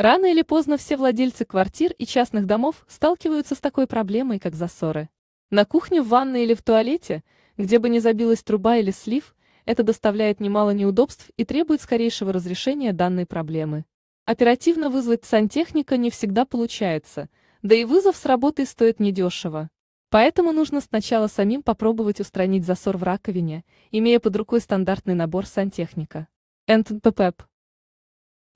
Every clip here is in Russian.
Рано или поздно все владельцы квартир и частных домов сталкиваются с такой проблемой, как засоры. На кухне, в ванной или в туалете, где бы ни забилась труба или слив, это доставляет немало неудобств и требует скорейшего разрешения данной проблемы. Оперативно вызвать сантехника не всегда получается, да и вызов с работой стоит недешево. Поэтому нужно сначала самим попробовать устранить засор в раковине, имея под рукой стандартный набор сантехника. НТПП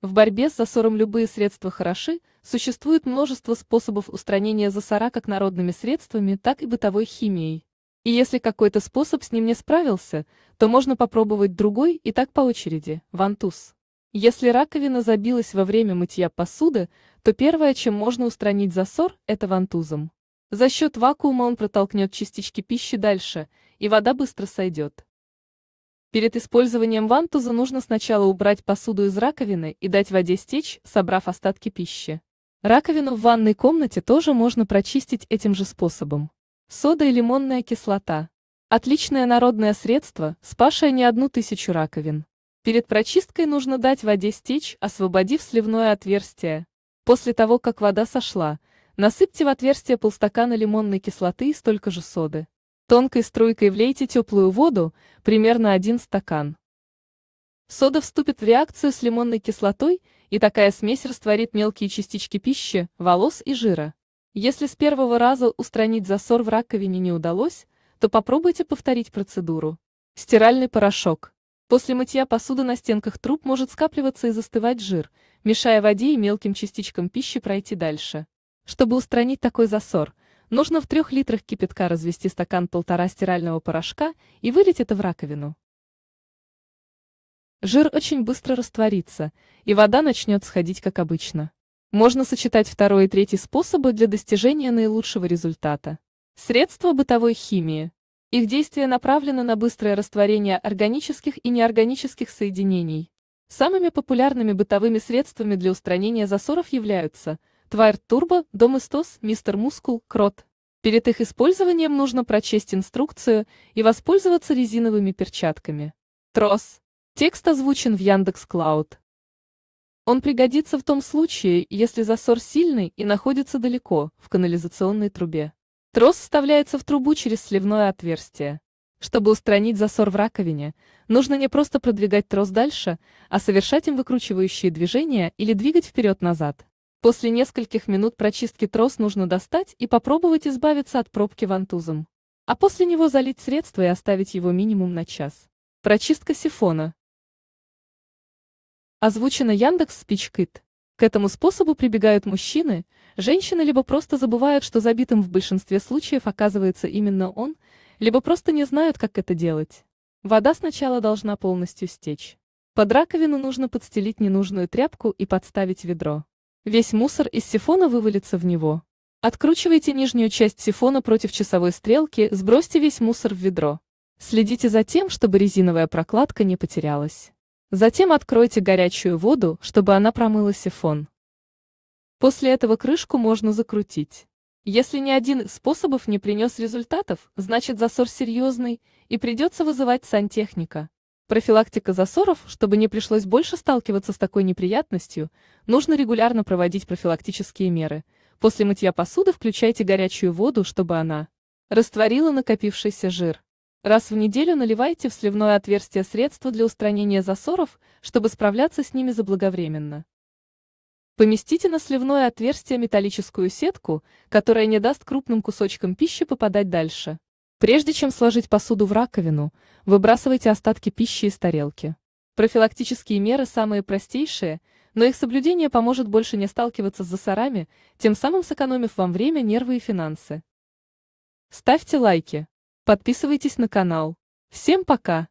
в борьбе с засором любые средства хороши, существует множество способов устранения засора как народными средствами, так и бытовой химией. И если какой-то способ с ним не справился, то можно попробовать другой и так по очереди, вантуз. Если раковина забилась во время мытья посуды, то первое, чем можно устранить засор, это вантузом. За счет вакуума он протолкнет частички пищи дальше, и вода быстро сойдет. Перед использованием вантуза нужно сначала убрать посуду из раковины и дать воде стечь, собрав остатки пищи. Раковину в ванной комнате тоже можно прочистить этим же способом. Сода и лимонная кислота. Отличное народное средство, спасшее не одну тысячу раковин. Перед прочисткой нужно дать воде стечь, освободив сливное отверстие. После того, как вода сошла, насыпьте в отверстие полстакана лимонной кислоты и столько же соды. Тонкой струйкой влейте теплую воду, примерно один стакан. Сода вступит в реакцию с лимонной кислотой, и такая смесь растворит мелкие частички пищи, волос и жира. Если с первого раза устранить засор в раковине не удалось, то попробуйте повторить процедуру. Стиральный порошок. После мытья посуды на стенках труб может скапливаться и застывать жир, мешая воде и мелким частичкам пищи пройти дальше. Чтобы устранить такой засор – Нужно в трех литрах кипятка развести стакан полтора стирального порошка и вылить это в раковину. Жир очень быстро растворится, и вода начнет сходить, как обычно. Можно сочетать второй и третий способы для достижения наилучшего результата. Средства бытовой химии. Их действие направлено на быстрое растворение органических и неорганических соединений. Самыми популярными бытовыми средствами для устранения засоров являются Твайр Турбо, Дом Доместос, Мистер Мускул, Крот, Перед их использованием нужно прочесть инструкцию и воспользоваться резиновыми перчатками. Трос. Текст озвучен в Яндекс Клауд. Он пригодится в том случае, если засор сильный и находится далеко, в канализационной трубе. Трос вставляется в трубу через сливное отверстие. Чтобы устранить засор в раковине, нужно не просто продвигать трос дальше, а совершать им выкручивающие движения или двигать вперед-назад. После нескольких минут прочистки трос нужно достать и попробовать избавиться от пробки вантузом. А после него залить средство и оставить его минимум на час. Прочистка сифона. Озвучено Яндекс Спичкит. К этому способу прибегают мужчины, женщины либо просто забывают, что забитым в большинстве случаев оказывается именно он, либо просто не знают, как это делать. Вода сначала должна полностью стечь. Под раковину нужно подстелить ненужную тряпку и подставить ведро. Весь мусор из сифона вывалится в него. Откручивайте нижнюю часть сифона против часовой стрелки, сбросьте весь мусор в ведро. Следите за тем, чтобы резиновая прокладка не потерялась. Затем откройте горячую воду, чтобы она промыла сифон. После этого крышку можно закрутить. Если ни один из способов не принес результатов, значит засор серьезный, и придется вызывать сантехника. Профилактика засоров, чтобы не пришлось больше сталкиваться с такой неприятностью, нужно регулярно проводить профилактические меры. После мытья посуды включайте горячую воду, чтобы она растворила накопившийся жир. Раз в неделю наливайте в сливное отверстие средство для устранения засоров, чтобы справляться с ними заблаговременно. Поместите на сливное отверстие металлическую сетку, которая не даст крупным кусочкам пищи попадать дальше. Прежде чем сложить посуду в раковину, выбрасывайте остатки пищи из тарелки. Профилактические меры самые простейшие, но их соблюдение поможет больше не сталкиваться с засорами, тем самым сэкономив вам время, нервы и финансы. Ставьте лайки. Подписывайтесь на канал. Всем пока!